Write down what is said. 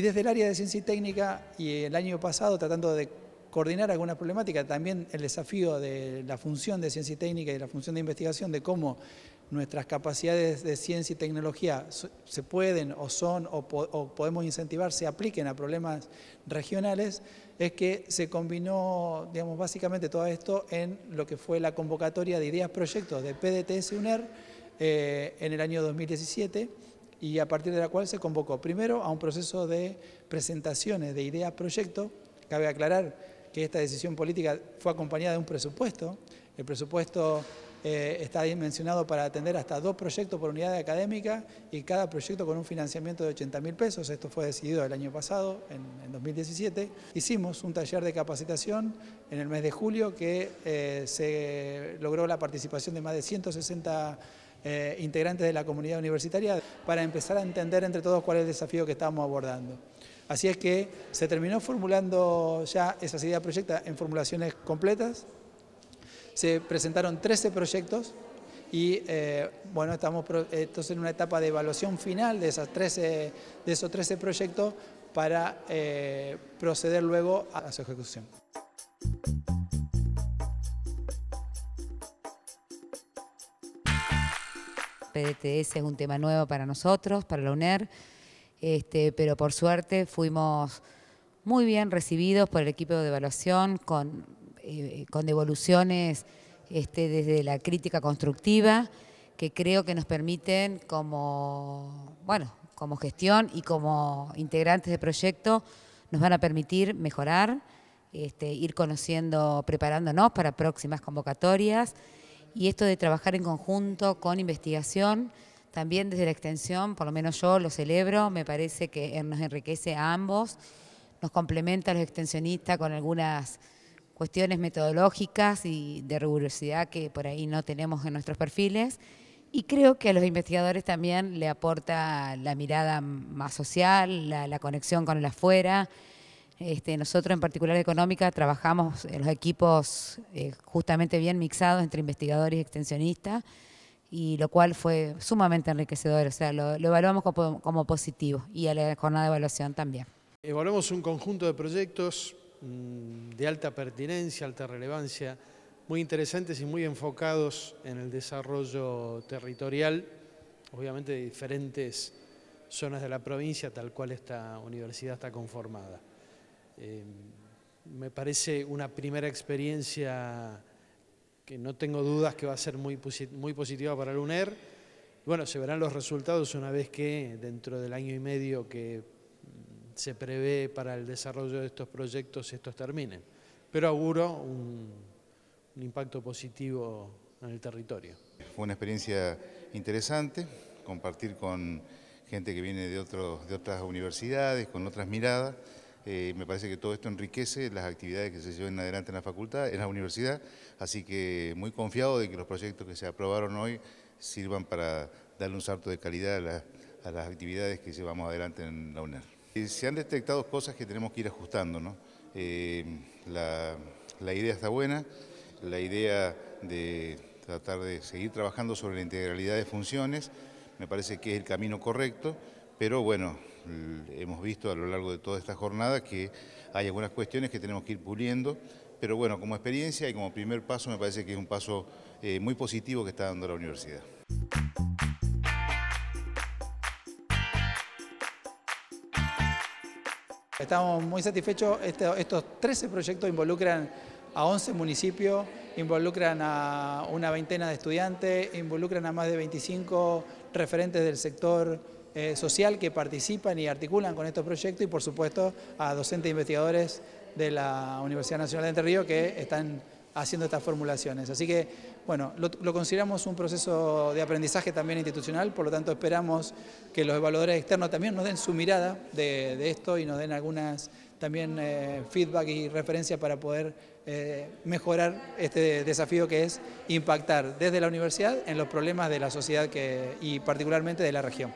Y desde el área de ciencia y técnica y el año pasado tratando de coordinar algunas problemáticas, también el desafío de la función de ciencia y técnica y la función de investigación, de cómo nuestras capacidades de ciencia y tecnología se pueden o son o, podemos incentivar, se apliquen a problemas regionales, es que se combinó, digamos, básicamente todo esto en lo que fue la convocatoria de ideas proyectos de PDTS UNER eh, en el año 2017 y a partir de la cual se convocó primero a un proceso de presentaciones de ideas proyecto. Cabe aclarar que esta decisión política fue acompañada de un presupuesto. El presupuesto eh, está está dimensionado para atender hasta dos proyectos por unidad académica y cada proyecto con un financiamiento de 80 mil pesos. Esto fue decidido el año pasado, en, 2017. Hicimos un taller de capacitación en el mes de julio que eh, se logró la participación de más de 160 eh, integrantes de la comunidad universitaria para empezar a entender entre todos cuál es el desafío que estamos abordando. Así es que se terminó formulando ya esas ideas proyectas en formulaciones completas, se presentaron 13 proyectos y eh, bueno, estamos entonces en una etapa de evaluación final de, de esos 13 proyectos para eh, proceder luego a su ejecución. PDTS es un tema nuevo para nosotros, para la UNER, este, pero por suerte fuimos muy bien recibidos por el equipo de evaluación con, eh, devoluciones este, desde la crítica constructiva que creo que nos permiten como, bueno, como gestión y como integrantes de proyecto nos van a permitir mejorar, este, ir conociendo, preparándonos para próximas convocatorias y esto de trabajar en conjunto con investigación, también desde la extensión, por lo menos yo lo celebro, me parece que nos enriquece a ambos, nos complementa a los extensionistas con algunas cuestiones metodológicas y de rigurosidad que por ahí no tenemos en nuestros perfiles. Y creo que a los investigadores también le aporta la mirada más social, la, conexión con el afuera, este, nosotros en particular económica trabajamos en eh, los equipos eh, justamente bien mixados entre investigadores y extensionistas, y lo cual fue sumamente enriquecedor, o sea, lo, evaluamos como, positivo y a la jornada de evaluación también. Evaluamos un conjunto de proyectos mm, de alta pertinencia, alta relevancia, muy interesantes y muy enfocados en el desarrollo territorial, obviamente de diferentes zonas de la provincia, tal cual esta universidad está conformada. Em, me parece una primera experiencia que no tengo dudas que va a ser muy, positiva para el UNER. Bueno, se verán los resultados una vez que dentro del año y medio que mm, se prevé para el desarrollo de estos proyectos estos terminen. Pero auguro un, impacto positivo en el territorio. Fue una experiencia interesante compartir con gente que viene de otras universidades, con otras miradas. Eh, me parece que todo esto enriquece las actividades que se lleven adelante en la facultad, en la universidad, así que muy confiado de que los proyectos que se aprobaron hoy sirvan para darle un salto de calidad a, las actividades que llevamos adelante en la UNER. Eh, se han detectado cosas que tenemos que ir ajustando, ¿no? Eh, la idea está buena, la idea de tratar de seguir trabajando sobre la integralidad de funciones, me parece que es el camino correcto, pero bueno, hemos visto a lo largo de toda esta jornada que hay algunas cuestiones que tenemos que ir puliendo, pero bueno, como experiencia y como primer paso me parece que es un paso eh, muy positivo que está dando la universidad. Estamos muy satisfechos, este, estos 13 proyectos involucran a 11 municipios, involucran a una veintena de estudiantes, involucran a más de 25 referentes del sector eh, social que participan y articulan con estos proyectos y por supuesto a docentes e investigadores de la Universidad Nacional de Entre Ríos que están haciendo estas formulaciones. Así que, bueno, lo, consideramos un proceso de aprendizaje también institucional, por lo tanto esperamos que los evaluadores externos también nos den su mirada de esto y nos den algunas también eh, feedback y referencia para poder eh, mejorar este desafío que es impactar desde la universidad en los problemas de la sociedad y particularmente de la región.